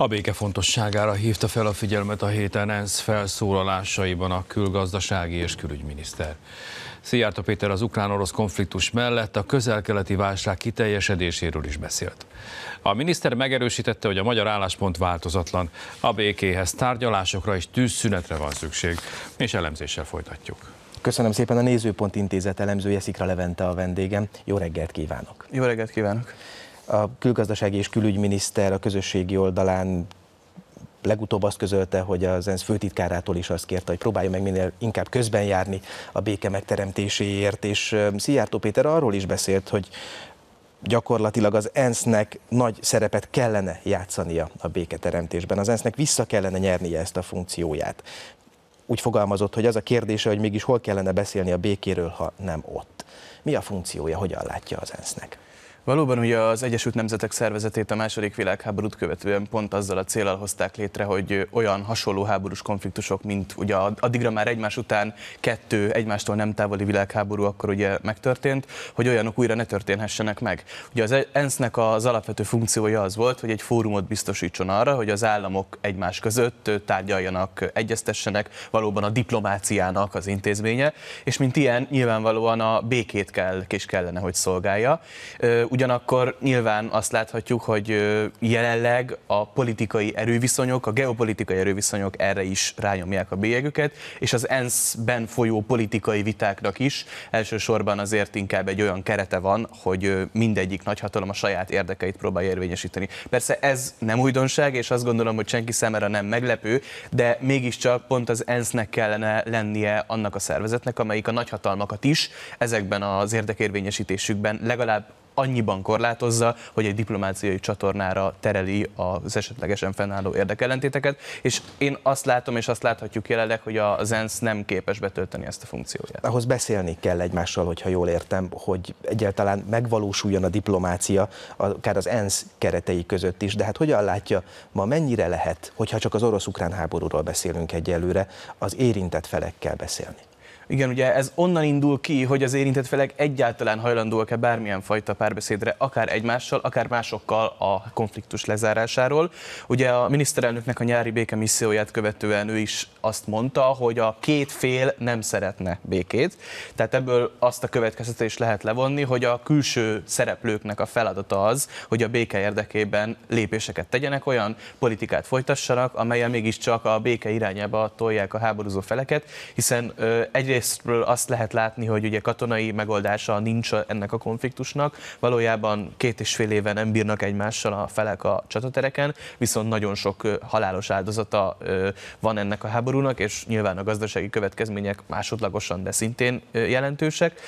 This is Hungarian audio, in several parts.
A béke fontosságára hívta fel a figyelmet a héten ENSZ felszólalásaiban a külgazdasági és külügyminiszter. Szijjártó Péter az ukrán-orosz konfliktus mellett a közel-keleti válság kiteljesedéséről is beszélt. A miniszter megerősítette, hogy a magyar álláspont változatlan. A békéhez tárgyalásokra és tűzszünetre van szükség, és elemzéssel folytatjuk. Köszönöm szépen a Nézőpont Intézet elemzője Szikra Levente a vendégem. Jó reggelt kívánok! Jó reggelt kívánok! A külgazdasági és külügyminiszter a közösségi oldalán legutóbb azt közölte, hogy az ENSZ főtitkárától is azt kérte, hogy próbálja meg minél inkább közben járni a béke megteremtéséért, és Szijjártó Péter arról is beszélt, hogy gyakorlatilag az ENSZ-nek nagy szerepet kellene játszania a béketeremtésben. Az ENSZ-nek vissza kellene nyernie ezt a funkcióját. Úgy fogalmazott, hogy az a kérdése, hogy mégis hol kellene beszélni a békéről, ha nem ott. Mi a funkciója, hogyan látja az ENSZ-nek? Valóban ugye az Egyesült Nemzetek Szervezetét a második világháborút követően pont azzal a célral hozták létre, hogy olyan hasonló háborús konfliktusok, mint ugye addigra már egymás után kettő egymástól nem távoli világháború akkor ugye megtörtént, hogy olyanok újra ne történhessenek meg. Ugye az ENSZ-nek az alapvető funkciója az volt, hogy egy fórumot biztosítson arra, hogy az államok egymás között tárgyaljanak, egyeztessenek, valóban a diplomáciának az intézménye, és mint ilyen nyilvánvalóan a békét kell és kellene, hogy szolgálja. Ugye Ugyanakkor nyilván azt láthatjuk, hogy jelenleg a politikai erőviszonyok, a geopolitikai erőviszonyok erre is rányomják a bélyegüket, és az ENSZ-ben folyó politikai vitáknak is elsősorban azért inkább egy olyan kerete van, hogy mindegyik nagyhatalom a saját érdekeit próbál érvényesíteni. Persze ez nem újdonság, és azt gondolom, hogy senki számára nem meglepő, de mégiscsak pont az ENSZ-nek kellene lennie annak a szervezetnek, amelyik a nagyhatalmakat is ezekben az érdekérvényesítésükben legalább annyiban korlátozza, hogy egy diplomáciai csatornára tereli az esetlegesen fennálló érdekellentéteket, és én azt látom, és azt láthatjuk jelenleg, hogy a ENSZ nem képes betölteni ezt a funkcióját. Ahhoz beszélni kell egymással, hogyha jól értem, hogy egyáltalán megvalósuljon a diplomácia, akár az ENSZ keretei között is, de hát hogyan látja ma mennyire lehet, hogyha csak az orosz-ukrán háborúról beszélünk egyelőre, az érintett felekkel beszélni? Igen, ugye ez onnan indul ki, hogy az érintett felek egyáltalán hajlandóak-e bármilyen fajta párbeszédre, akár egymással, akár másokkal a konfliktus lezárásáról. Ugye a miniszterelnöknek a nyári béke misszióját követően ő is azt mondta, hogy a két fél nem szeretne békét. Tehát ebből azt a következtetést lehet levonni, hogy a külső szereplőknek a feladata az, hogy a béke érdekében lépéseket tegyenek, olyan politikát folytassanak, amelyel mégiscsak a béke irányába tolják a háborúzó feleket, hiszen egyrészt részről azt lehet látni, hogy ugye katonai megoldása nincs ennek a konfliktusnak, valójában két és fél éve nem bírnak egymással a felek a csatatereken, viszont nagyon sok halálos áldozata van ennek a háborúnak, és nyilván a gazdasági következmények másodlagosan, de szintén jelentősek.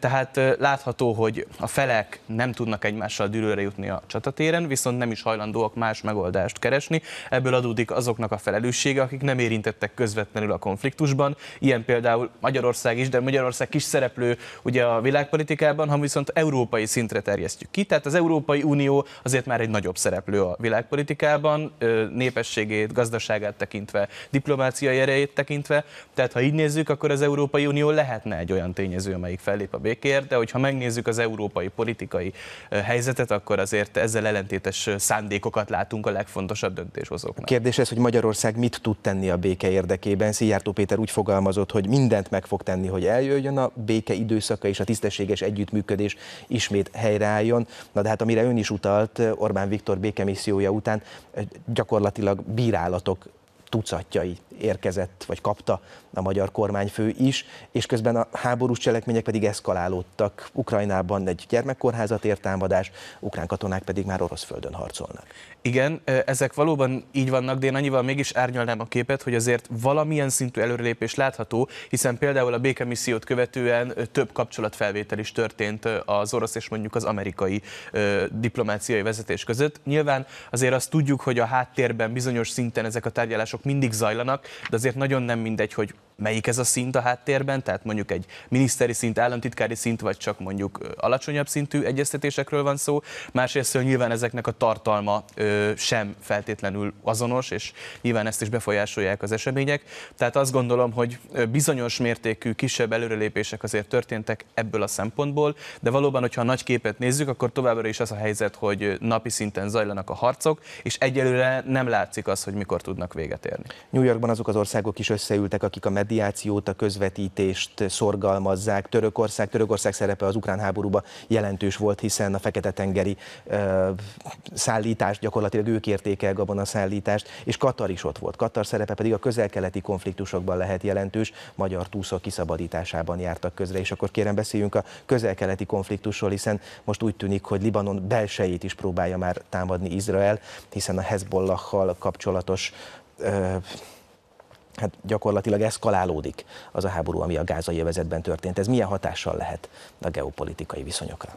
Tehát látható, hogy a felek nem tudnak egymással dűlőre jutni a csatatéren, viszont nem is hajlandóak más megoldást keresni. Ebből adódik azoknak a felelőssége, akik nem érintettek közvetlenül a konfliktusban. Ilyen például Magyarország is, de Magyarország kis szereplő ugye a világpolitikában, ha viszont európai szintre terjesztjük ki. Tehát az Európai Unió azért már egy nagyobb szereplő a világpolitikában, népességét, gazdaságát tekintve, diplomáciai erejét tekintve. Tehát ha így nézzük, akkor az Európai Unió lehetne egy olyan tényező, amelyik fellép a békért, de hogyha megnézzük az európai politikai helyzetet, akkor azért ezzel ellentétes szándékokat látunk a legfontosabb döntéshozóknak. A kérdés ez, hogy Magyarország mit tud tenni a béke érdekében. Szijjártó Péter úgy fogalmazott, hogy mindent meg meg fog tenni, hogy eljöjjön a béke időszaka és a tisztességes együttműködés ismét helyreálljon. Na de hát amire ön is utalt, Orbán Viktor békemissziója után gyakorlatilag bírálatok tucatjai érkezett, vagy kapta a magyar kormányfő is, és közben a háborús cselekmények pedig eszkalálódtak. Ukrajnában egy gyermekkorházat ért támadás, ukrán katonák pedig már orosz földön harcolnak. Igen, ezek valóban így vannak, de én annyival mégis árnyalnám a képet, hogy azért valamilyen szintű előrelépés látható, hiszen például a békemissziót követően több kapcsolatfelvétel is történt az orosz és mondjuk az amerikai diplomáciai vezetés között. Nyilván azért azt tudjuk, hogy a háttérben bizonyos szinten ezek a tárgyalások mindig zajlanak, de azért nagyon nem mindegy, hogy melyik ez a szint a háttérben, tehát mondjuk egy miniszteri szint, államtitkári szint, vagy csak mondjuk alacsonyabb szintű egyeztetésekről van szó. Másrészt nyilván ezeknek a tartalma sem feltétlenül azonos, és nyilván ezt is befolyásolják az események. Tehát azt gondolom, hogy bizonyos mértékű kisebb előrelépések azért történtek ebből a szempontból, de valóban, hogyha a nagy képet nézzük, akkor továbbra is az a helyzet, hogy napi szinten zajlanak a harcok, és egyelőre nem látszik az, hogy mikor tudnak véget érni. New Yorkban azok az országok is összeültek, akik a med mediációt, a közvetítést szorgalmazzák. Törökország, Törökország szerepe az ukrán háborúban jelentős volt, hiszen a fekete-tengeri szállítást gyakorlatilag ők érték el szállítást és Katar is ott volt. Katar szerepe pedig a közel-keleti konfliktusokban lehet jelentős, magyar túszok kiszabadításában jártak közre. És akkor kérem beszéljünk a közel-keleti konfliktusról, hiszen most úgy tűnik, hogy Libanon belsejét is próbálja már támadni Izrael, hiszen a Hezbollah-hal kapcsolatos hát gyakorlatilag eszkalálódik az a háború, ami a gázai övezetben történt. Ez milyen hatással lehet a geopolitikai viszonyokra?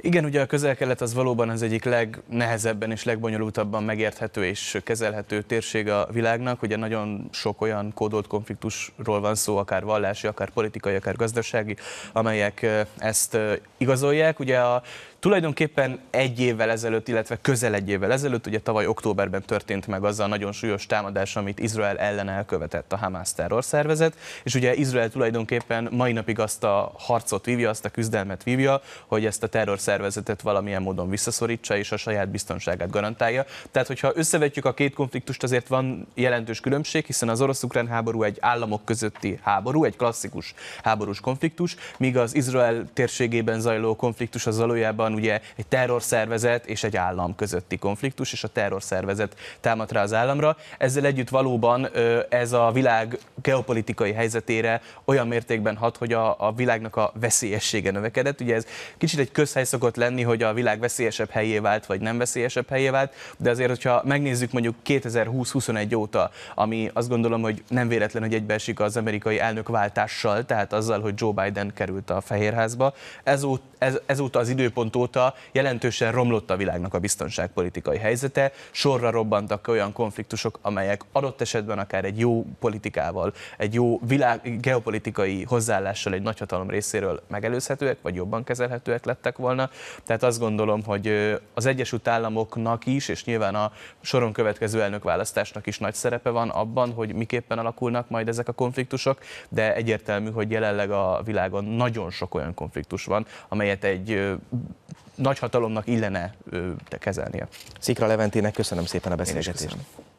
Igen, ugye a közel-kelet az valóban az egyik legnehezebben és legbonyolultabban megérthető és kezelhető térség a világnak. Ugye nagyon sok olyan kódolt konfliktusról van szó, akár vallási, akár politikai, akár gazdasági, amelyek ezt igazolják. Ugye a Tulajdonképpen egy évvel ezelőtt, illetve közel egy évvel ezelőtt, ugye tavaly októberben történt meg az a nagyon súlyos támadás, amit Izrael ellen elkövet tett a Hamas terrorszervezet, és ugye Izrael tulajdonképpen mai napig azt a harcot vívja, azt a küzdelmet vívja, hogy ezt a terrorszervezetet valamilyen módon visszaszorítsa és a saját biztonságát garantálja. Tehát, hogyha összevetjük a két konfliktust, azért van jelentős különbség, hiszen az orosz-ukrán háború egy államok közötti háború, egy klasszikus háborús konfliktus, míg az Izrael térségében zajló konfliktus az valójában ugye egy terrorszervezet és egy állam közötti konfliktus, és a terrorszervezet támad rá az államra. Ezzel együtt valóban ez a a világ geopolitikai helyzetére olyan mértékben hat, hogy a, a világnak a veszélyessége növekedett. Ugye ez kicsit egy közhely szokott lenni, hogy a világ veszélyesebb helyé vált, vagy nem veszélyesebb helyé vált, de azért, hogyha megnézzük mondjuk 2020-21 óta, ami azt gondolom, hogy nem véletlen, hogy egybeesik az amerikai elnökváltással, tehát azzal, hogy Joe Biden került a Fehérházba, ezóta, ez, ezóta az időpont óta jelentősen romlott a világnak a biztonságpolitikai helyzete, sorra robbantak olyan konfliktusok, amelyek adott esetben akár egy jó politikával, egy jó világ, geopolitikai hozzáállással egy nagyhatalom részéről megelőzhetőek, vagy jobban kezelhetőek lettek volna. Tehát azt gondolom, hogy az Egyesült Államoknak is, és nyilván a soron következő elnökválasztásnak is nagy szerepe van abban, hogy miképpen alakulnak majd ezek a konfliktusok, de egyértelmű, hogy jelenleg a világon nagyon sok olyan konfliktus van, amelyet egy nagy hatalomnak illene kezelnie. Szikra Leventének köszönöm szépen a beszélgetést.